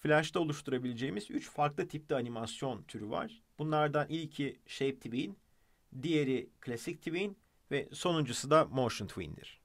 Flash'ta oluşturabileceğimiz 3 farklı tipte animasyon türü var. Bunlardan ilki Shape Tween, diğeri Classic Tween ve sonuncusu da Motion Tween'dir.